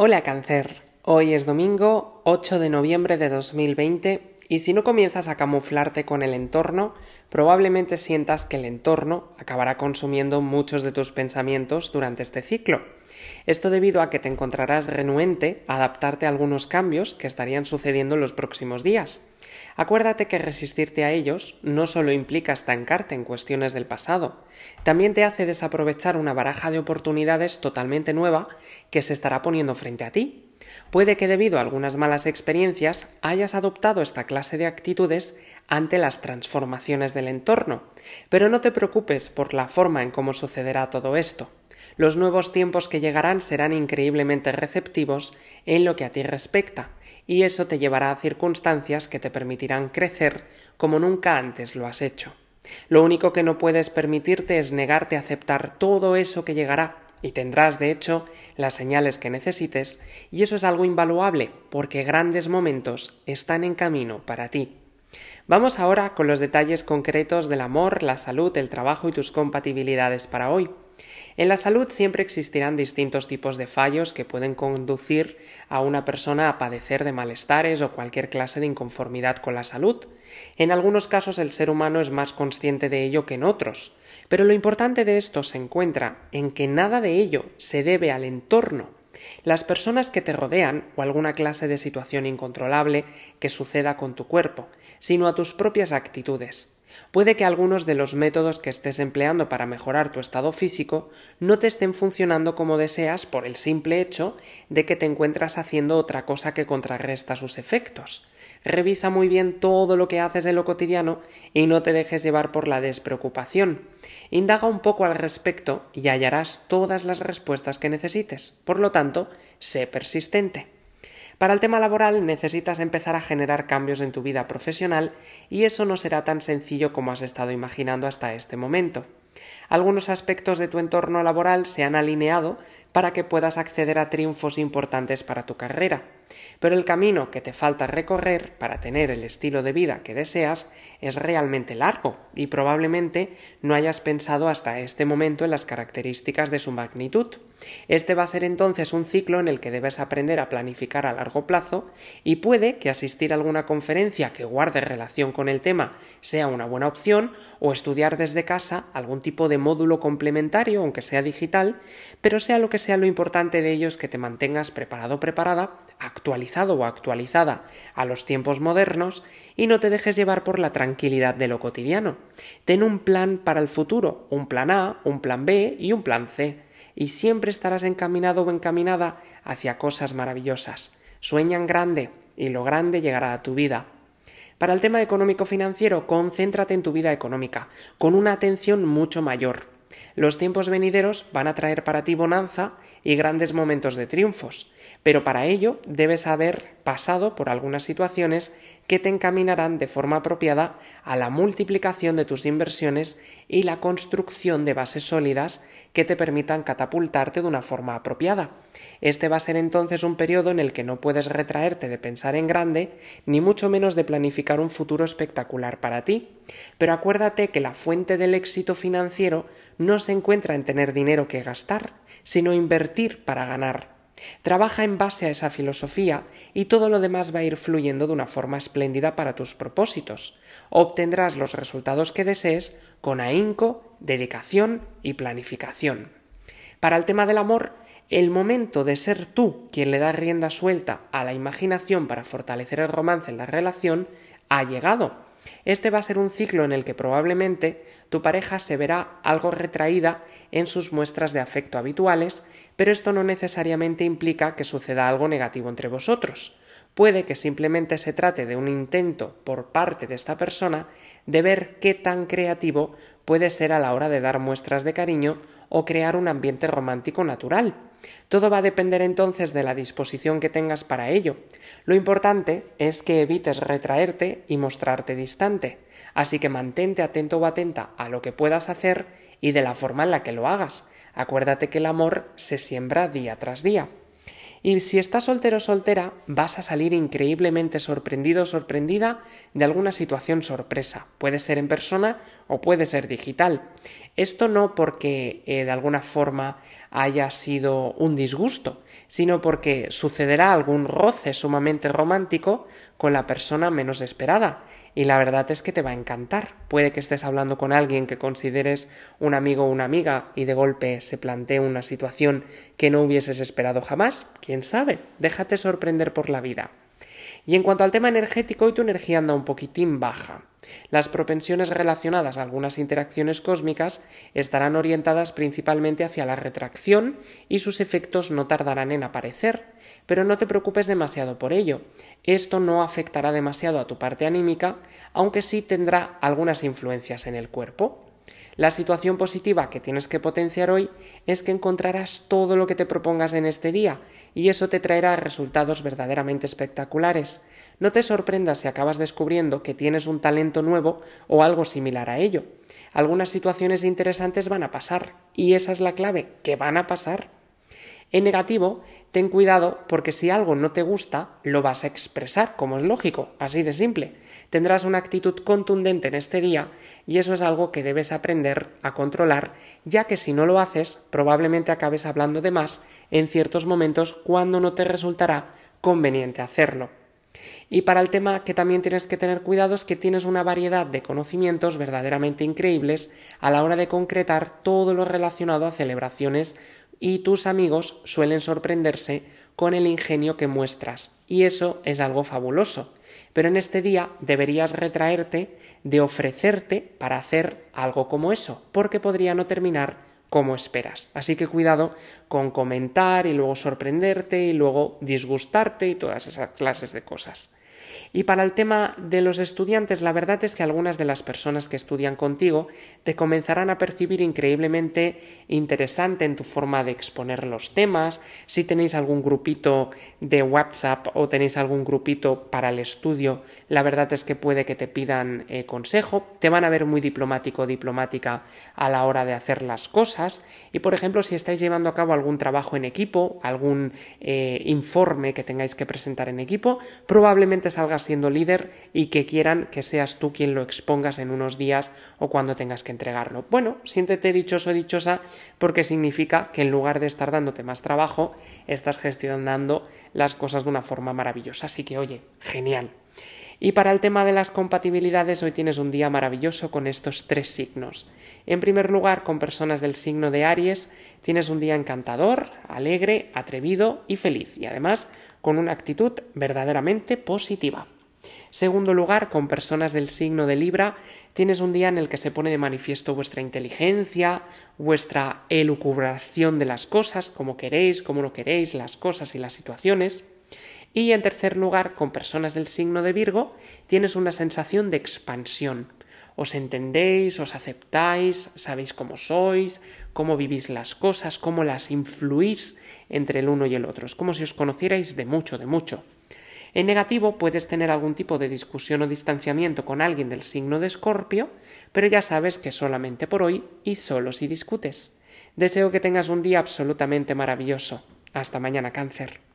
Hola cáncer, hoy es domingo 8 de noviembre de 2020 y si no comienzas a camuflarte con el entorno, probablemente sientas que el entorno acabará consumiendo muchos de tus pensamientos durante este ciclo. Esto debido a que te encontrarás renuente a adaptarte a algunos cambios que estarían sucediendo en los próximos días. Acuérdate que resistirte a ellos no solo implica estancarte en cuestiones del pasado, también te hace desaprovechar una baraja de oportunidades totalmente nueva que se estará poniendo frente a ti. Puede que debido a algunas malas experiencias hayas adoptado esta clase de actitudes ante las transformaciones del entorno, pero no te preocupes por la forma en cómo sucederá todo esto. Los nuevos tiempos que llegarán serán increíblemente receptivos en lo que a ti respecta, y eso te llevará a circunstancias que te permitirán crecer como nunca antes lo has hecho. Lo único que no puedes permitirte es negarte a aceptar todo eso que llegará, y tendrás de hecho las señales que necesites y eso es algo invaluable porque grandes momentos están en camino para ti. Vamos ahora con los detalles concretos del amor, la salud, el trabajo y tus compatibilidades para hoy. En la salud siempre existirán distintos tipos de fallos que pueden conducir a una persona a padecer de malestares o cualquier clase de inconformidad con la salud. En algunos casos el ser humano es más consciente de ello que en otros, pero lo importante de esto se encuentra en que nada de ello se debe al entorno las personas que te rodean o alguna clase de situación incontrolable que suceda con tu cuerpo, sino a tus propias actitudes. Puede que algunos de los métodos que estés empleando para mejorar tu estado físico no te estén funcionando como deseas por el simple hecho de que te encuentras haciendo otra cosa que contrarresta sus efectos. Revisa muy bien todo lo que haces en lo cotidiano y no te dejes llevar por la despreocupación. Indaga un poco al respecto y hallarás todas las respuestas que necesites. Por lo tanto, sé persistente. Para el tema laboral necesitas empezar a generar cambios en tu vida profesional y eso no será tan sencillo como has estado imaginando hasta este momento. Algunos aspectos de tu entorno laboral se han alineado para que puedas acceder a triunfos importantes para tu carrera. Pero el camino que te falta recorrer para tener el estilo de vida que deseas es realmente largo y probablemente no hayas pensado hasta este momento en las características de su magnitud. Este va a ser entonces un ciclo en el que debes aprender a planificar a largo plazo y puede que asistir a alguna conferencia que guarde relación con el tema sea una buena opción o estudiar desde casa algún tipo de módulo complementario, aunque sea digital, pero sea lo que sea lo importante de ellos que te mantengas preparado preparada, actualizado o actualizada a los tiempos modernos y no te dejes llevar por la tranquilidad de lo cotidiano. Ten un plan para el futuro, un plan A, un plan B y un plan C, y siempre estarás encaminado o encaminada hacia cosas maravillosas. Sueñan grande y lo grande llegará a tu vida. Para el tema económico-financiero, concéntrate en tu vida económica, con una atención mucho mayor los tiempos venideros van a traer para ti bonanza y grandes momentos de triunfos, pero para ello debes haber pasado por algunas situaciones que te encaminarán de forma apropiada a la multiplicación de tus inversiones y la construcción de bases sólidas que te permitan catapultarte de una forma apropiada. Este va a ser entonces un periodo en el que no puedes retraerte de pensar en grande, ni mucho menos de planificar un futuro espectacular para ti. Pero acuérdate que la fuente del éxito financiero no se encuentra en tener dinero que gastar, sino invertir para ganar. Trabaja en base a esa filosofía y todo lo demás va a ir fluyendo de una forma espléndida para tus propósitos. Obtendrás los resultados que desees con ahínco, dedicación y planificación. Para el tema del amor, el momento de ser tú quien le da rienda suelta a la imaginación para fortalecer el romance en la relación ha llegado. Este va a ser un ciclo en el que probablemente tu pareja se verá algo retraída en sus muestras de afecto habituales, pero esto no necesariamente implica que suceda algo negativo entre vosotros. Puede que simplemente se trate de un intento por parte de esta persona de ver qué tan creativo puede ser a la hora de dar muestras de cariño o crear un ambiente romántico natural. Todo va a depender entonces de la disposición que tengas para ello. Lo importante es que evites retraerte y mostrarte distante, así que mantente atento o atenta a lo que puedas hacer y de la forma en la que lo hagas. Acuérdate que el amor se siembra día tras día. Y si estás soltero o soltera, vas a salir increíblemente sorprendido o sorprendida de alguna situación sorpresa. Puede ser en persona o puede ser digital. Esto no porque eh, de alguna forma haya sido un disgusto, sino porque sucederá algún roce sumamente romántico con la persona menos esperada. Y la verdad es que te va a encantar. Puede que estés hablando con alguien que consideres un amigo o una amiga y de golpe se plantee una situación que no hubieses esperado jamás. ¿Quién sabe? Déjate sorprender por la vida. Y en cuanto al tema energético, hoy tu energía anda un poquitín baja. Las propensiones relacionadas a algunas interacciones cósmicas estarán orientadas principalmente hacia la retracción y sus efectos no tardarán en aparecer, pero no te preocupes demasiado por ello. Esto no afectará demasiado a tu parte anímica, aunque sí tendrá algunas influencias en el cuerpo. La situación positiva que tienes que potenciar hoy es que encontrarás todo lo que te propongas en este día y eso te traerá resultados verdaderamente espectaculares. No te sorprendas si acabas descubriendo que tienes un talento nuevo o algo similar a ello. Algunas situaciones interesantes van a pasar y esa es la clave, que van a pasar. En negativo, ten cuidado porque si algo no te gusta, lo vas a expresar, como es lógico, así de simple. Tendrás una actitud contundente en este día y eso es algo que debes aprender a controlar, ya que si no lo haces, probablemente acabes hablando de más en ciertos momentos cuando no te resultará conveniente hacerlo. Y para el tema que también tienes que tener cuidado es que tienes una variedad de conocimientos verdaderamente increíbles a la hora de concretar todo lo relacionado a celebraciones y tus amigos suelen sorprenderse con el ingenio que muestras, y eso es algo fabuloso. Pero en este día deberías retraerte de ofrecerte para hacer algo como eso, porque podría no terminar como esperas. Así que cuidado con comentar y luego sorprenderte y luego disgustarte y todas esas clases de cosas. Y para el tema de los estudiantes, la verdad es que algunas de las personas que estudian contigo te comenzarán a percibir increíblemente interesante en tu forma de exponer los temas, si tenéis algún grupito de WhatsApp o tenéis algún grupito para el estudio, la verdad es que puede que te pidan eh, consejo, te van a ver muy diplomático o diplomática a la hora de hacer las cosas y, por ejemplo, si estáis llevando a cabo algún trabajo en equipo, algún eh, informe que tengáis que presentar en equipo, probablemente salgas siendo líder y que quieran que seas tú quien lo expongas en unos días o cuando tengas que entregarlo. Bueno, siéntete dichoso o dichosa porque significa que en lugar de estar dándote más trabajo, estás gestionando las cosas de una forma maravillosa. Así que, oye, genial. Y para el tema de las compatibilidades, hoy tienes un día maravilloso con estos tres signos. En primer lugar, con personas del signo de Aries, tienes un día encantador, alegre, atrevido y feliz, y además con una actitud verdaderamente positiva. Segundo lugar, con personas del signo de Libra, tienes un día en el que se pone de manifiesto vuestra inteligencia, vuestra elucubración de las cosas, como queréis, cómo no queréis, las cosas y las situaciones. Y en tercer lugar, con personas del signo de Virgo, tienes una sensación de expansión. Os entendéis, os aceptáis, sabéis cómo sois, cómo vivís las cosas, cómo las influís entre el uno y el otro. Es como si os conocierais de mucho, de mucho. En negativo puedes tener algún tipo de discusión o distanciamiento con alguien del signo de Escorpio, pero ya sabes que solamente por hoy y solo si discutes. Deseo que tengas un día absolutamente maravilloso. Hasta mañana cáncer.